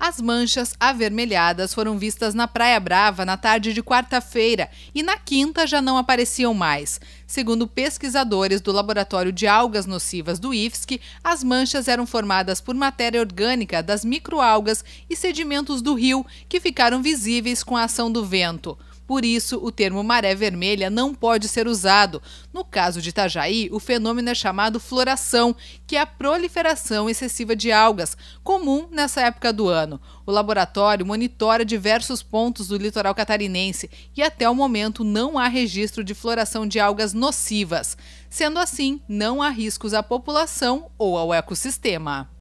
As manchas avermelhadas foram vistas na Praia Brava na tarde de quarta-feira e na quinta já não apareciam mais. Segundo pesquisadores do Laboratório de Algas Nocivas do IFSC, as manchas eram formadas por matéria orgânica das microalgas e sedimentos do rio que ficaram visíveis com a ação do vento. Por isso, o termo maré vermelha não pode ser usado. No caso de Itajaí, o fenômeno é chamado floração, que é a proliferação excessiva de algas, comum nessa época do ano. O laboratório monitora diversos pontos do litoral catarinense e até o momento não há registro de floração de algas nocivas. Sendo assim, não há riscos à população ou ao ecossistema.